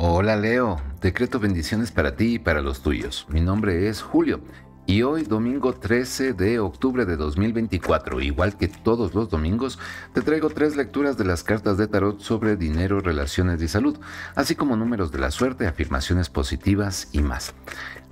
Hola Leo, decreto bendiciones para ti y para los tuyos. Mi nombre es Julio y hoy domingo 13 de octubre de 2024, igual que todos los domingos, te traigo tres lecturas de las cartas de tarot sobre dinero, relaciones y salud, así como números de la suerte, afirmaciones positivas y más.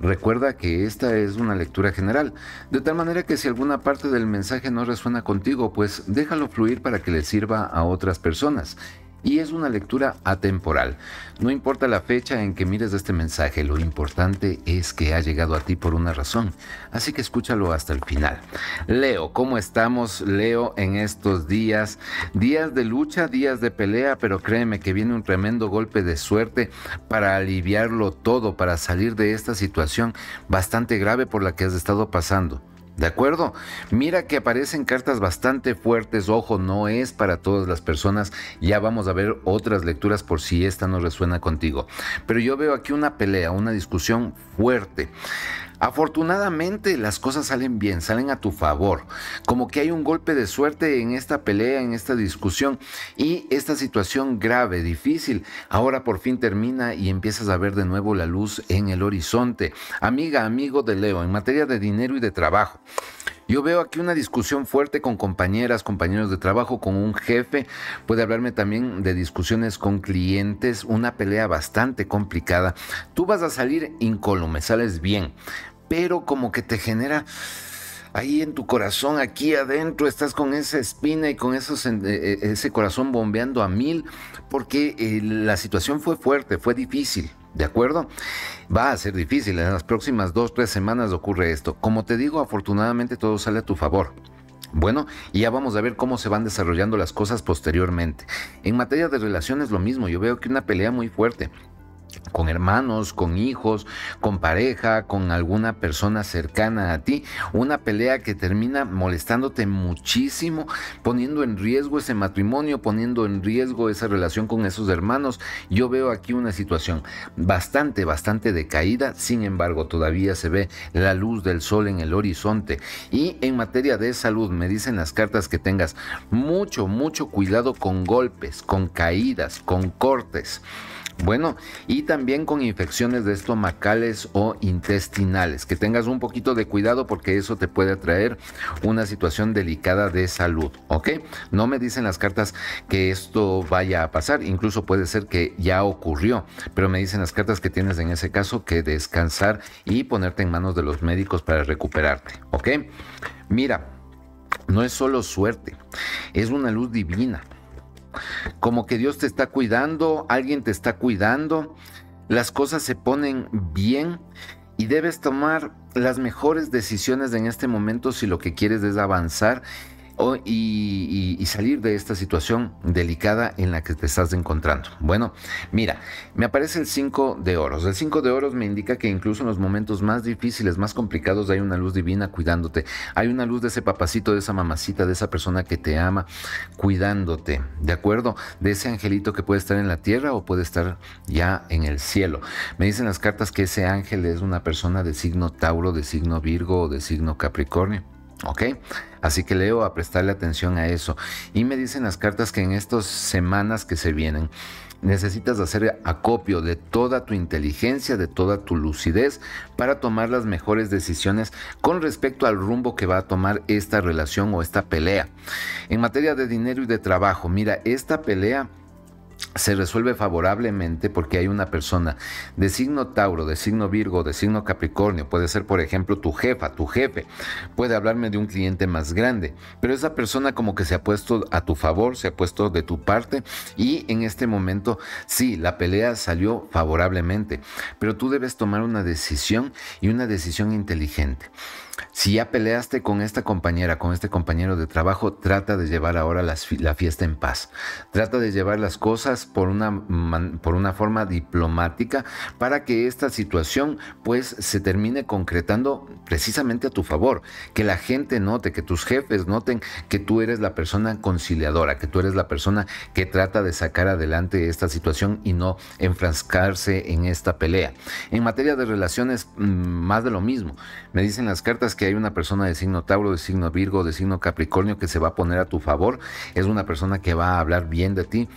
Recuerda que esta es una lectura general, de tal manera que si alguna parte del mensaje no resuena contigo, pues déjalo fluir para que le sirva a otras personas y es una lectura atemporal. No importa la fecha en que mires este mensaje, lo importante es que ha llegado a ti por una razón, así que escúchalo hasta el final. Leo, ¿cómo estamos, Leo, en estos días? Días de lucha, días de pelea, pero créeme que viene un tremendo golpe de suerte para aliviarlo todo, para salir de esta situación bastante grave por la que has estado pasando. ¿De acuerdo? Mira que aparecen cartas bastante fuertes, ojo, no es para todas las personas, ya vamos a ver otras lecturas por si esta no resuena contigo. Pero yo veo aquí una pelea, una discusión fuerte. Afortunadamente las cosas salen bien, salen a tu favor. Como que hay un golpe de suerte en esta pelea, en esta discusión y esta situación grave, difícil, ahora por fin termina y empiezas a ver de nuevo la luz en el horizonte. Amiga, amigo de Leo, en materia de dinero y de trabajo. Yo veo aquí una discusión fuerte con compañeras, compañeros de trabajo, con un jefe. Puede hablarme también de discusiones con clientes, una pelea bastante complicada. Tú vas a salir incólume, sales bien, pero como que te genera ahí en tu corazón, aquí adentro, estás con esa espina y con esos, eh, eh, ese corazón bombeando a mil, porque eh, la situación fue fuerte, fue difícil. ¿De acuerdo? Va a ser difícil. En las próximas dos, tres semanas ocurre esto. Como te digo, afortunadamente todo sale a tu favor. Bueno, y ya vamos a ver cómo se van desarrollando las cosas posteriormente. En materia de relaciones lo mismo, yo veo que una pelea muy fuerte con hermanos, con hijos, con pareja, con alguna persona cercana a ti. Una pelea que termina molestándote muchísimo, poniendo en riesgo ese matrimonio, poniendo en riesgo esa relación con esos hermanos. Yo veo aquí una situación bastante, bastante decaída. Sin embargo, todavía se ve la luz del sol en el horizonte. Y en materia de salud, me dicen las cartas que tengas mucho, mucho cuidado con golpes, con caídas, con cortes. Bueno, y también con infecciones de estomacales o intestinales. Que tengas un poquito de cuidado porque eso te puede traer una situación delicada de salud, ¿ok? No me dicen las cartas que esto vaya a pasar, incluso puede ser que ya ocurrió, pero me dicen las cartas que tienes en ese caso que descansar y ponerte en manos de los médicos para recuperarte, ¿ok? Mira, no es solo suerte, es una luz divina como que Dios te está cuidando, alguien te está cuidando, las cosas se ponen bien y debes tomar las mejores decisiones en este momento si lo que quieres es avanzar Oh, y, y, salir de esta situación delicada en la que te estás encontrando. Bueno, mira, me aparece el 5 de oros. El 5 de oros me indica que incluso en los momentos más difíciles, más complicados, hay una luz divina cuidándote. Hay una luz de ese papacito, de esa mamacita, de esa persona que te ama, cuidándote, ¿de acuerdo? De ese angelito que puede estar en la tierra o puede estar ya en el cielo. Me dicen las cartas que ese ángel es una persona de signo Tauro, de signo Virgo o de signo Capricornio. ¿Ok? Así que leo a prestarle atención a eso. Y me dicen las cartas que en estas semanas que se vienen necesitas hacer acopio de toda tu inteligencia, de toda tu lucidez para tomar las mejores decisiones con respecto al rumbo que va a tomar esta relación o esta pelea. En materia de dinero y de trabajo, mira, esta pelea se resuelve favorablemente porque hay una persona de signo Tauro, de signo Virgo, de signo Capricornio, puede ser por ejemplo tu jefa, tu jefe, puede hablarme de un cliente más grande, pero esa persona como que se ha puesto a tu favor, se ha puesto de tu parte y en este momento sí, la pelea salió favorablemente, pero tú debes tomar una decisión y una decisión inteligente. Si ya peleaste con esta compañera, con este compañero de trabajo, trata de llevar ahora la fiesta en paz. Trata de llevar las cosas por una, por una forma diplomática para que esta situación pues se termine concretando precisamente a tu favor. Que la gente note, que tus jefes noten que tú eres la persona conciliadora, que tú eres la persona que trata de sacar adelante esta situación y no enfrascarse en esta pelea. En materia de relaciones, mm, más de lo mismo. Me dicen las cartas que hay una persona de signo Tauro, de signo Virgo, de signo Capricornio que se va a poner a tu favor, es una persona que va a hablar bien de ti,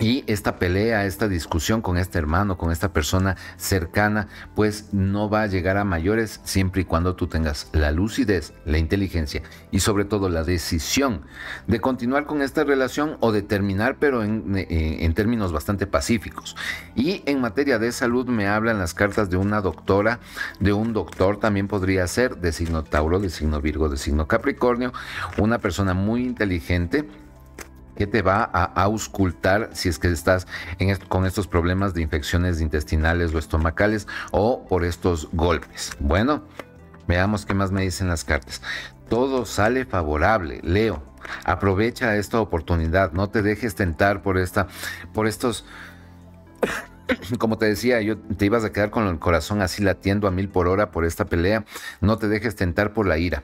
y esta pelea, esta discusión con este hermano, con esta persona cercana, pues no va a llegar a mayores siempre y cuando tú tengas la lucidez, la inteligencia y sobre todo la decisión de continuar con esta relación o de terminar, pero en, eh, en términos bastante pacíficos. Y en materia de salud me hablan las cartas de una doctora, de un doctor también podría ser, de signo Tauro, de signo Virgo, de signo Capricornio, una persona muy inteligente ¿Qué te va a auscultar si es que estás con estos problemas de infecciones intestinales o estomacales o por estos golpes. Bueno, veamos qué más me dicen las cartas. Todo sale favorable, Leo. Aprovecha esta oportunidad, no te dejes tentar por esta por estos como te decía, yo te ibas a quedar con el corazón así latiendo a mil por hora por esta pelea. No te dejes tentar por la ira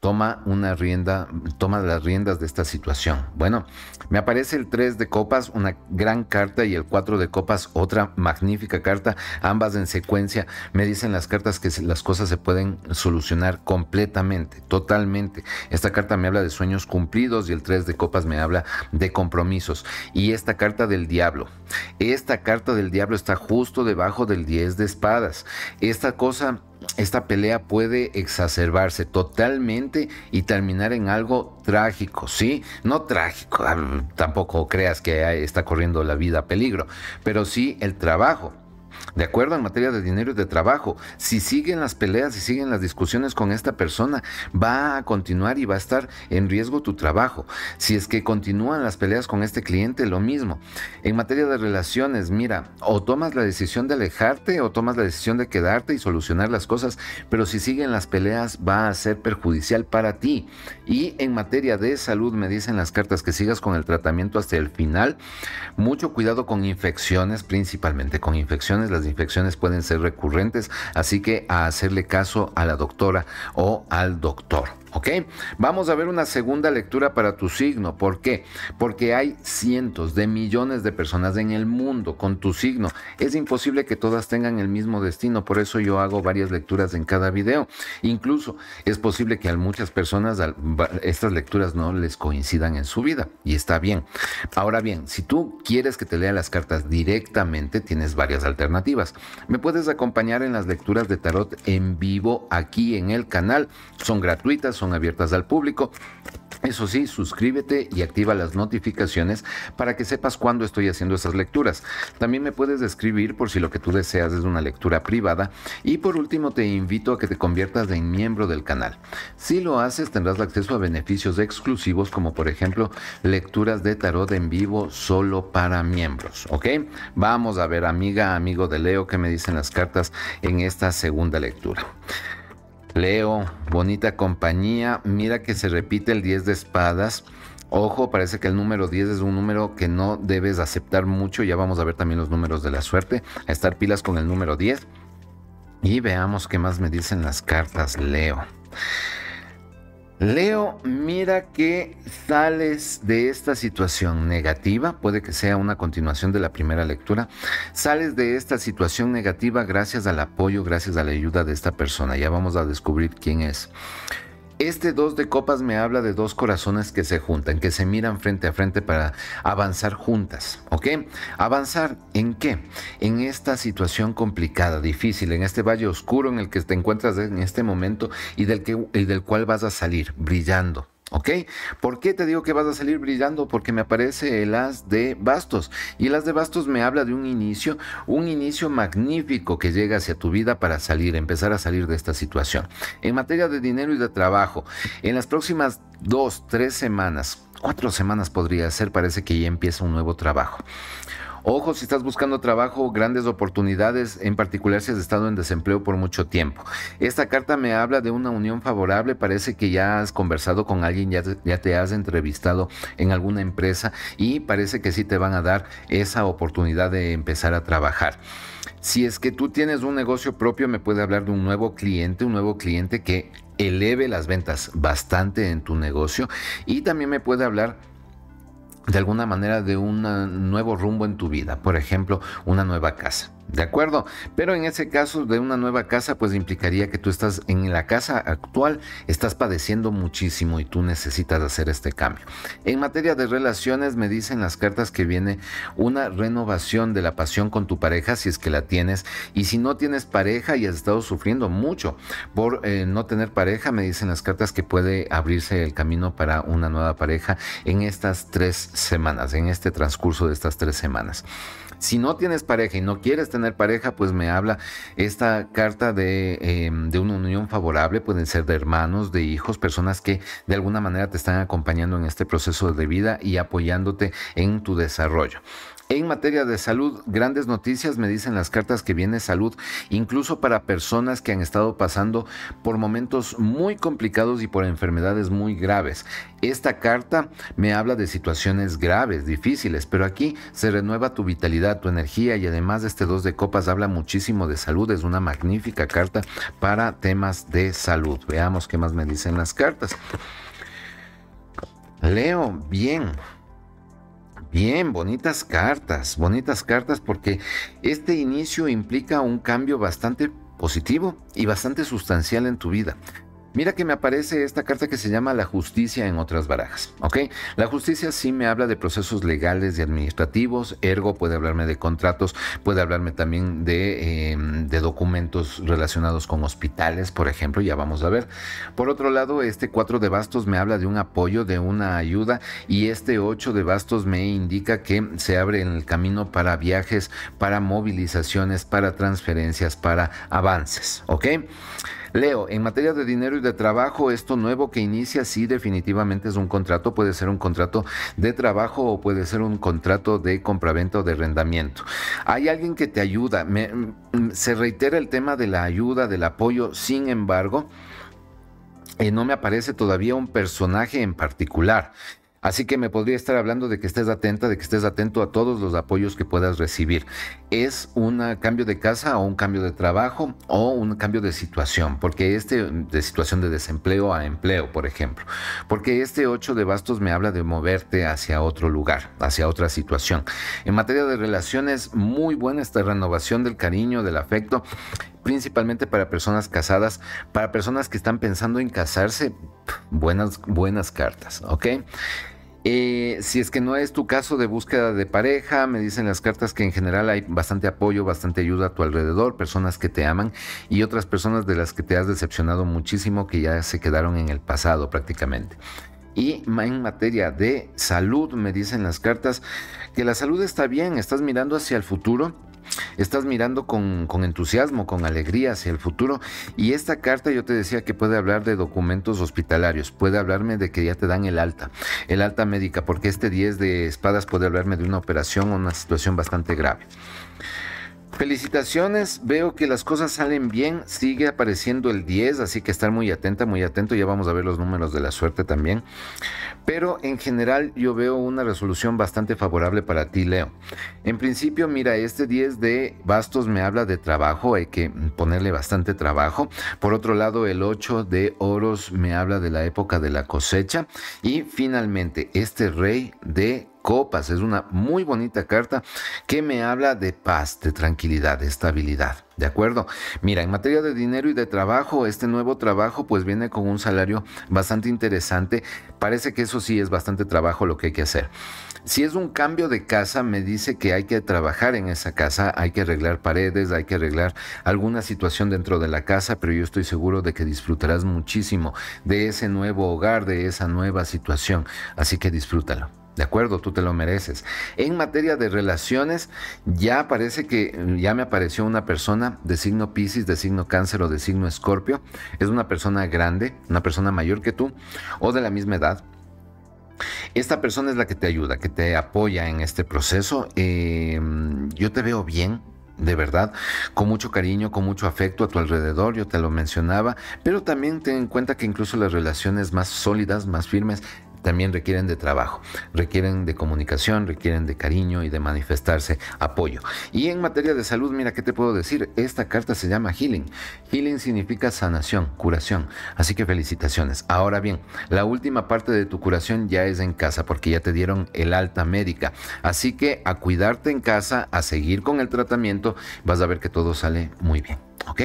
toma una rienda, toma las riendas de esta situación. Bueno, me aparece el 3 de copas, una gran carta, y el 4 de copas, otra magnífica carta, ambas en secuencia. Me dicen las cartas que las cosas se pueden solucionar completamente, totalmente. Esta carta me habla de sueños cumplidos y el 3 de copas me habla de compromisos. Y esta carta del diablo, esta carta del diablo está justo debajo del 10 de espadas. Esta cosa esta pelea puede exacerbarse totalmente y terminar en algo trágico, ¿sí? No trágico, ah, tampoco creas que ah, está corriendo la vida a peligro, pero sí el trabajo de acuerdo en materia de dinero y de trabajo. Si siguen las peleas y siguen las discusiones con esta persona, va a continuar y va a estar en riesgo tu trabajo. Si es que continúan las peleas con este cliente, lo mismo. En materia de relaciones, mira, o tomas la decisión de alejarte o tomas la decisión de quedarte y solucionar las cosas, pero si siguen las peleas va a ser perjudicial para ti. Y en materia de salud, me dicen las cartas que sigas con el tratamiento hasta el final. Mucho cuidado con infecciones, principalmente con infecciones las infecciones pueden ser recurrentes, así que a hacerle caso a la doctora o al doctor. ¿Ok? Vamos a ver una segunda lectura para tu signo. ¿Por qué? Porque hay cientos de millones de personas en el mundo con tu signo. Es imposible que todas tengan el mismo destino. Por eso yo hago varias lecturas en cada video. Incluso es posible que a muchas personas estas lecturas no les coincidan en su vida. Y está bien. Ahora bien, si tú quieres que te lea las cartas directamente, tienes varias alternativas. Me puedes acompañar en las lecturas de tarot en vivo aquí en el canal. Son gratuitas son abiertas al público. Eso sí, suscríbete y activa las notificaciones para que sepas cuándo estoy haciendo esas lecturas. También me puedes escribir por si lo que tú deseas es una lectura privada. Y por último, te invito a que te conviertas en miembro del canal. Si lo haces, tendrás acceso a beneficios exclusivos como por ejemplo lecturas de tarot en vivo solo para miembros. ¿Ok? Vamos a ver, amiga, amigo de Leo, qué me dicen las cartas en esta segunda lectura. Leo, bonita compañía, mira que se repite el 10 de espadas. Ojo, parece que el número 10 es un número que no debes aceptar mucho. Ya vamos a ver también los números de la suerte. A estar pilas con el número 10. Y veamos qué más me dicen las cartas, Leo. Leo, mira que sales de esta situación negativa, puede que sea una continuación de la primera lectura, sales de esta situación negativa gracias al apoyo, gracias a la ayuda de esta persona. Ya vamos a descubrir quién es. Este dos de copas me habla de dos corazones que se juntan, que se miran frente a frente para avanzar juntas, ¿ok? ¿Avanzar en qué? En esta situación complicada, difícil, en este valle oscuro en el que te encuentras en este momento y del, que, y del cual vas a salir brillando, ¿Por qué te digo que vas a salir brillando? Porque me aparece el as de bastos. Y el as de bastos me habla de un inicio, un inicio magnífico que llega hacia tu vida para salir, empezar a salir de esta situación. En materia de dinero y de trabajo, en las próximas dos, tres semanas, cuatro semanas podría ser, parece que ya empieza un nuevo trabajo. Ojo si estás buscando trabajo, grandes oportunidades, en particular si has estado en desempleo por mucho tiempo. Esta carta me habla de una unión favorable, parece que ya has conversado con alguien, ya te, has entrevistado en alguna empresa y parece que sí te van a dar esa oportunidad de empezar a trabajar. Si es que tú tienes un negocio propio, me puede hablar de un nuevo cliente, un nuevo cliente que eleve las ventas bastante en tu negocio y también me puede hablar de alguna manera de un nuevo rumbo en tu vida, por ejemplo, una nueva casa ¿De acuerdo? Pero en ese caso de una nueva casa, pues implicaría que tú estás en la casa actual, estás padeciendo muchísimo y tú necesitas hacer este cambio. En materia de relaciones, me dicen las cartas que viene una renovación de la pasión con tu pareja, si es que la tienes. Y si no tienes pareja y has estado sufriendo mucho por eh, no tener pareja, me dicen las cartas que puede abrirse el camino para una nueva pareja en estas tres semanas, en este transcurso de estas tres semanas. Si no tienes pareja y no quieres tener pareja, pues me habla esta carta em, de, una unión favorable. Pueden ser de hermanos, de hijos, personas que de alguna manera te están acompañando en este proceso de vida y apoyándote en tu desarrollo. En materia de salud, grandes noticias me dicen las cartas que viene salud, incluso para personas que han estado pasando por momentos muy complicados y por enfermedades muy graves. Esta carta me habla de situaciones graves, difíciles, pero aquí se renueva tu vitalidad, tu energía y además este dos de copas habla muchísimo de salud. Es una magnífica carta para temas de salud. Veamos qué más me dicen las cartas. Leo, bien. Bien, bonitas cartas, bonitas cartas porque este inicio implica un cambio bastante positivo y bastante sustancial en tu vida. Mira que me aparece esta carta que se llama La justicia en otras barajas, ¿ok? La justicia sí me habla de procesos legales y administrativos, ergo puede hablarme de contratos, puede hablarme también em, de, documentos relacionados con hospitales, por ejemplo, ya vamos a ver. Por otro lado, este 4 de bastos me habla de un apoyo, de una ayuda, y este 8 de bastos me indica que se abre en el camino para viajes, para movilizaciones, para transferencias, para avances, ¿ok? Leo, en materia de dinero y de trabajo, esto nuevo que inicia, sí, definitivamente es un contrato, puede ser un contrato de trabajo o puede ser un contrato de compraventa o de arrendamiento. Hay alguien que te ayuda, mm, se reitera el tema de la ayuda, del apoyo, sin embargo, eh, no me aparece todavía un personaje en particular. Así que me podría estar hablando de que estés atenta, de que estés atento a todos los apoyos que puedas recibir. Es un cambio de casa o un cambio de trabajo o un cambio de situación, porque este de situación de desempleo a empleo, por ejemplo, porque este 8 de bastos me habla de moverte hacia otro lugar, hacia otra situación. En materia de relaciones, muy buena esta renovación del cariño, del afecto, principalmente para personas casadas, para personas que están pensando en casarse, buenas buenas cartas, ¿ok? Eh, si es que no es tu caso de búsqueda de pareja, me dicen las cartas que en general hay bastante apoyo, bastante ayuda a tu alrededor, personas que te aman y otras personas de las que te has decepcionado muchísimo que ya se quedaron en el pasado prácticamente. Y en materia de salud, me dicen las cartas, que la salud está bien, estás mirando hacia el futuro estás mirando con, entusiasmo, con alegría hacia el futuro. Y esta carta yo te decía que puede hablar de documentos hospitalarios, puede hablarme de que ya te dan el alta, el alta médica, porque este 10 de espadas puede hablarme de una operación o una situación bastante grave. Felicitaciones, veo que las cosas salen bien, sigue apareciendo el 10, así que estar muy atenta, muy atento, ya vamos a ver los números de la suerte también. Pero en general yo veo una resolución bastante favorable para ti, Leo. En principio, mira, este 10 de bastos me habla de trabajo, hay que ponerle bastante trabajo. Por otro lado, el 8 de oros me habla de la época de la cosecha. Y finalmente, este rey de copas. Es una muy bonita carta que me habla de paz, de tranquilidad, de estabilidad. ¿De acuerdo? Mira, en materia de dinero y de trabajo, este nuevo trabajo pues viene con un salario bastante interesante. Parece que eso sí es bastante trabajo lo que hay que hacer. Si es un cambio de casa, me dice que hay que trabajar en esa casa, hay que arreglar paredes, hay que arreglar alguna situación dentro de la casa, pero yo estoy seguro de que disfrutarás muchísimo de ese nuevo hogar, de esa nueva situación. Así que disfrútalo. De acuerdo, tú te lo mereces. En materia de relaciones, ya parece que ya me apareció una persona de signo Pisces, de signo Cáncer o de signo Escorpio. Es una persona grande, una persona mayor que tú o de la misma edad. Esta persona es la que te ayuda, que te apoya en este proceso. Em, yo te veo bien, de verdad, con mucho cariño, con mucho afecto a tu alrededor, yo te lo mencionaba, pero también ten en cuenta que incluso las relaciones más sólidas, más firmes, también requieren de trabajo, requieren de comunicación, requieren de cariño y de manifestarse apoyo. Y en materia de salud, mira, ¿qué te puedo decir? Esta carta se llama Healing. Healing significa sanación, curación. Así que felicitaciones. Ahora bien, la última parte de tu curación ya es en casa porque ya te dieron el alta médica. Así que a cuidarte en casa, a seguir con el tratamiento, vas a ver que todo sale muy bien. Ok,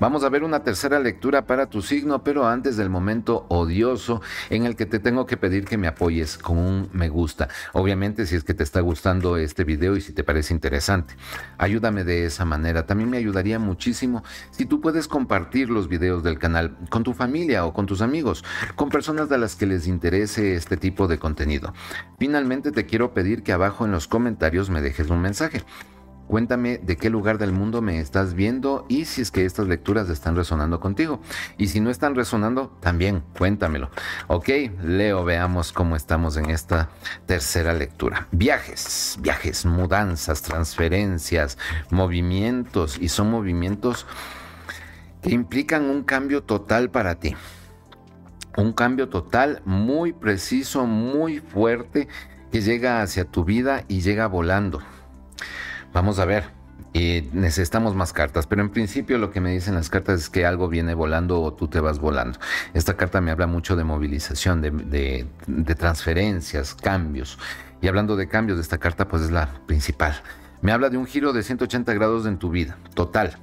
vamos a ver una tercera lectura para tu signo, pero antes del momento odioso en el que te tengo que pedir que me apoyes con un me gusta. Obviamente, si es que te está gustando este video y si te parece interesante, ayúdame de esa manera. También me ayudaría muchísimo si tú puedes compartir los videos del canal con tu familia o con tus amigos, con personas a las que les interese este tipo de contenido. Finalmente, te quiero pedir que abajo en los comentarios me dejes un mensaje. Cuéntame de qué lugar del mundo me estás viendo y si es que estas lecturas están resonando contigo. Y si no están resonando, también cuéntamelo. Ok, Leo, veamos cómo estamos en esta tercera lectura. Viajes, viajes, mudanzas, transferencias, movimientos y son movimientos que implican un cambio total para ti. Un cambio total muy preciso, muy fuerte, que llega hacia tu vida y llega volando. Vamos a ver. necesitamos más cartas, pero en principio lo que me dicen las cartas es que algo viene volando o tú te vas volando. Esta carta me habla mucho de movilización, de, transferencias, cambios. Y hablando de cambios, esta carta pues es la principal. Me habla de un giro de 180 grados en tu vida, total.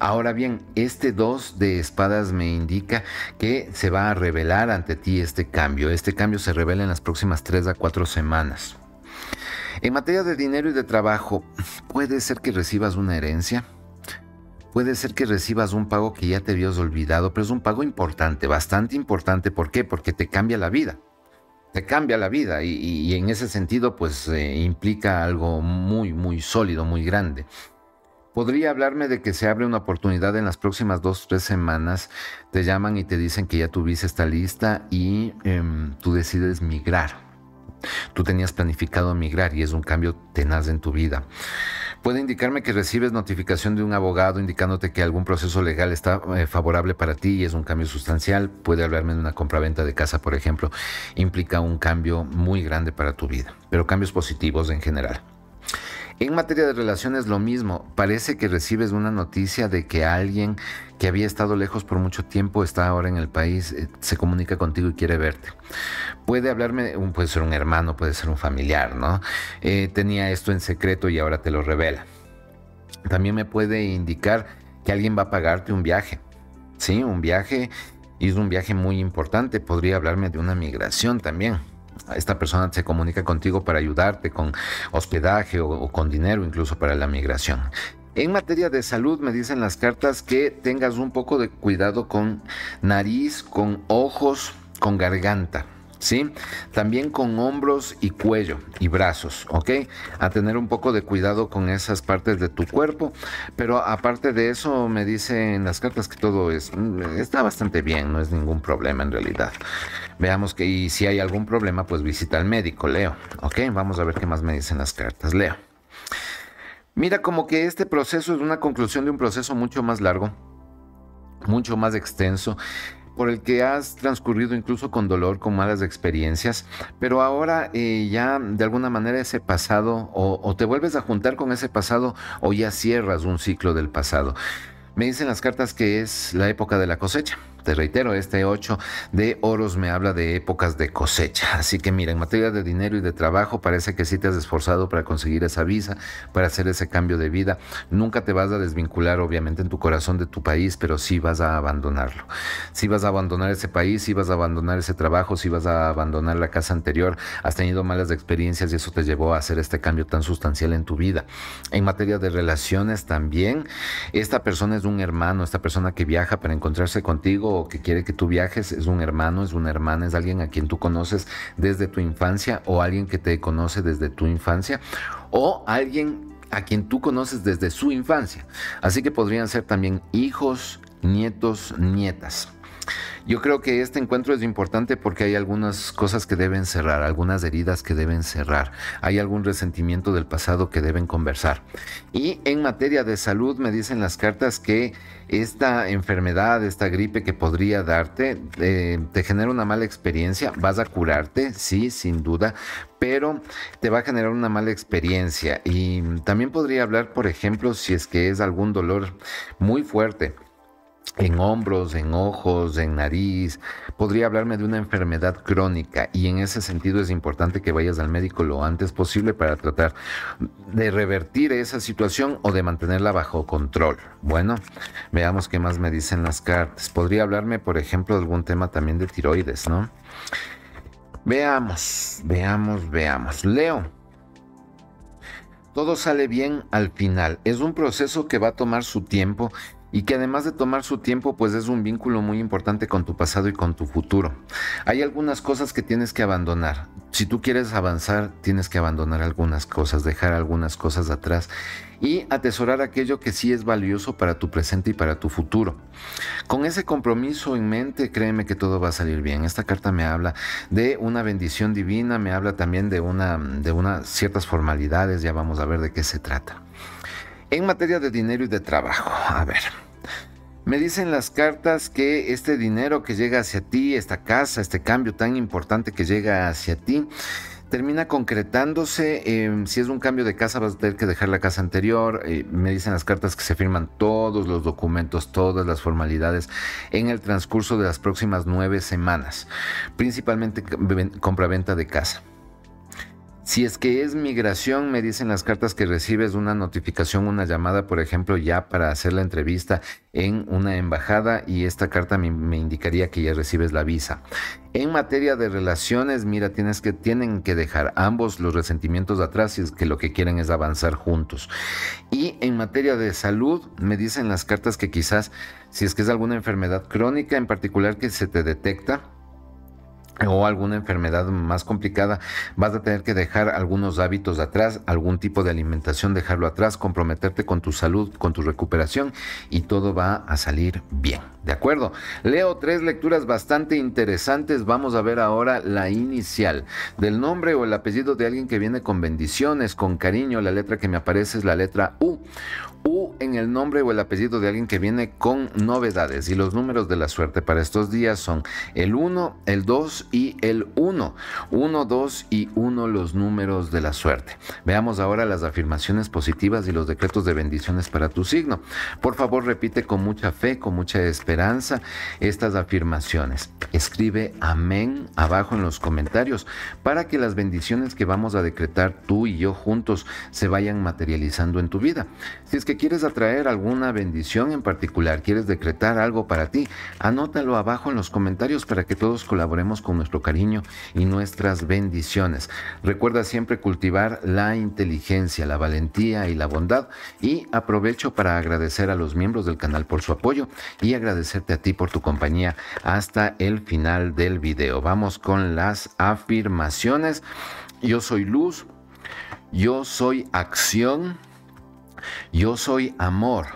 Ahora bien, este 2 de espadas me indica que se va a revelar ante ti este cambio. Este cambio se revela en las próximas 3 a 4 semanas. En materia de dinero y de trabajo, puede ser que recibas una herencia, puede ser que recibas un pago que ya te habías olvidado, pero es un pago importante, bastante importante. ¿Por qué? Porque te cambia la vida. Te cambia la vida y, en ese sentido pues eh, implica algo muy, muy sólido, muy grande. Podría hablarme de que se abre una oportunidad en las próximas dos, tres semanas. Te llaman y te dicen que ya tuviste esta lista y em, tú decides migrar. Tú tenías planificado emigrar y es un cambio tenaz en tu vida. Puede indicarme que recibes notificación de un abogado indicándote que algún proceso legal está eh, favorable para ti y es un cambio sustancial. Puede hablarme de una compraventa de casa, por ejemplo. Implica un cambio muy grande para tu vida, pero cambios positivos en general. En materia de relaciones lo mismo, parece que recibes una noticia de que alguien que había estado lejos por mucho tiempo está ahora en el país, eh, se comunica contigo y quiere verte. Puede hablarme, puede ser un hermano, puede ser un familiar, ¿no? Eh, tenía esto en secreto y ahora te lo revela. También me puede indicar que alguien va a pagarte un viaje, ¿sí? Un viaje y es un viaje muy importante, podría hablarme de una migración también esta persona se comunica contigo para ayudarte con hospedaje o, con dinero incluso para la migración. En materia de salud, me dicen las cartas que tengas un poco de cuidado con nariz, con ojos, con garganta. ¿sí? También con hombros y cuello y brazos, ¿ok? A tener un poco de cuidado con esas partes de tu cuerpo, pero aparte de eso me dicen las cartas que todo es, mm, está bastante bien, no es ningún problema en realidad. Veamos que y si hay algún problema, pues visita al médico, Leo, ¿ok? Vamos a ver qué más me dicen las cartas, Leo. Mira como que este proceso es una conclusión de un proceso mucho más largo, mucho más extenso por el que has transcurrido incluso con dolor, con malas experiencias, pero ahora eh, ya de alguna manera ese pasado o te vuelves a juntar con ese pasado o ya cierras un ciclo del pasado. Me dicen las cartas que es la época de la cosecha. Te reitero, este 8 de oros me habla de épocas de cosecha. Así que mira, en materia de dinero y de trabajo parece que sí te has esforzado para conseguir esa visa, para hacer ese cambio de vida. Nunca te vas a desvincular, obviamente, en tu corazón de tu país, pero sí vas a abandonarlo. Sí vas a abandonar ese país, sí vas a abandonar ese trabajo, sí vas a abandonar la casa anterior. Has tenido malas experiencias y eso te llevó a hacer este cambio tan sustancial en tu vida. En materia de relaciones también, esta persona es un hermano, esta persona que viaja para encontrarse contigo que quiere que tú viajes, es un hermano, es una hermana, es alguien a quien tú conoces desde tu infancia o alguien que te conoce desde tu infancia o alguien a quien tú conoces desde su infancia. Así que podrían ser también hijos, nietos, nietas. Yo creo que este encuentro es importante porque hay algunas cosas que deben cerrar, algunas heridas que deben cerrar, hay algún resentimiento del pasado que deben conversar. Y en materia de salud me dicen las cartas que esta enfermedad, esta gripe que podría darte, eh, te genera una mala experiencia, vas a curarte, sí, sin duda, pero te va a generar una mala experiencia. Y también podría hablar, por ejemplo, si es que es algún dolor muy fuerte en hombros, en ojos, en nariz. Podría hablarme de una enfermedad crónica y en ese sentido es importante que vayas al médico lo antes posible para tratar de revertir esa situación o de mantenerla bajo control. Bueno, veamos qué más me dicen las cartas. Podría hablarme, por ejemplo, de algún tema también de tiroides, ¿no? Veamos, veamos, veamos. Leo. Todo sale bien al final. Es un proceso que va a tomar su tiempo y que además de tomar su tiempo, pues es un vínculo muy importante con tu pasado y con tu futuro. Hay algunas cosas que tienes que abandonar. Si tú quieres avanzar, tienes que abandonar algunas cosas, dejar algunas cosas atrás y atesorar aquello que sí es valioso para tu presente y para tu futuro. Con ese compromiso en mente, créeme que todo va a salir bien. Esta carta me habla de una bendición divina, me habla también de de unas ciertas formalidades, ya vamos a ver de qué se trata. En materia de dinero y de trabajo, a ver. Me dicen las cartas que este dinero que llega hacia ti, esta casa, este cambio tan importante que llega hacia ti, termina concretándose. Em, si es un cambio de casa, vas a tener que dejar la casa anterior. Eh, me dicen las cartas que se firman todos los documentos, todas las formalidades en el transcurso de las próximas nueve semanas, principalmente compra-venta de casa. Si es que es migración, me dicen las cartas que recibes una notificación, una llamada, por ejemplo, ya para hacer la entrevista en una embajada y esta carta me, indicaría que ya recibes la visa. En materia de relaciones, mira, tienes que, tienen que dejar ambos los resentimientos atrás si es que lo que quieren es avanzar juntos. Y en materia de salud, me dicen las cartas que quizás, si es que es alguna enfermedad crónica en particular que se te detecta, o alguna enfermedad más complicada, vas a tener que dejar algunos hábitos atrás, algún tipo de alimentación dejarlo atrás, comprometerte con tu salud, con tu recuperación y todo va a salir bien. De acuerdo, leo tres lecturas bastante interesantes. Vamos a ver ahora la inicial del nombre o el apellido de alguien que viene con bendiciones, con cariño. La letra que me aparece es la letra U u en el nombre o el apellido de alguien que viene con novedades. Y los números de la suerte para estos días son el 1, el 2 y el 1. 1, 2 y 1 los números de la suerte. Veamos ahora las afirmaciones positivas y los decretos de bendiciones para tu signo. Por favor, repite con mucha fe, con mucha esperanza estas afirmaciones. Escribe amén abajo en los comentarios para que las bendiciones que vamos a decretar tú y yo juntos se vayan materializando en tu vida. Si es que quieres atraer alguna bendición en particular, quieres decretar algo para ti, anótalo abajo en los comentarios para que todos colaboremos con nuestro cariño y nuestras bendiciones. Recuerda siempre cultivar la inteligencia, la valentía y la bondad y aprovecho para agradecer a los miembros del canal por su apoyo y agradecerte a ti por tu compañía hasta el final del video. Vamos con las afirmaciones. Yo soy luz, yo soy acción. Yo soy amor.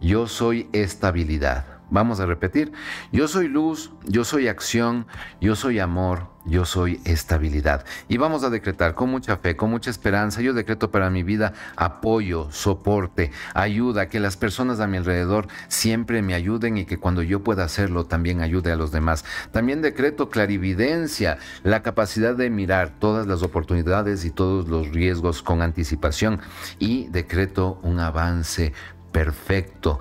Yo soy estabilidad. Vamos a repetir. Yo soy luz, yo soy acción, yo soy amor, yo soy estabilidad. Y vamos a decretar con mucha fe, con mucha esperanza. Yo decreto para mi vida apoyo, soporte, ayuda, que las personas a mi alrededor siempre me ayuden y que cuando yo pueda hacerlo también ayude a los demás. También decreto clarividencia, la capacidad de mirar todas las oportunidades y todos los riesgos con anticipación. Y decreto un avance perfecto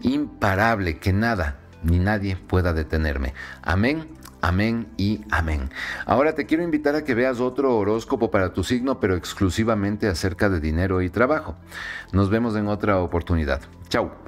imparable que nada ni nadie pueda detenerme. Amén. Amén y amén. Ahora te quiero invitar a que veas otro horóscopo para tu signo, pero exclusivamente acerca de dinero y trabajo. Nos vemos en otra oportunidad. Chao.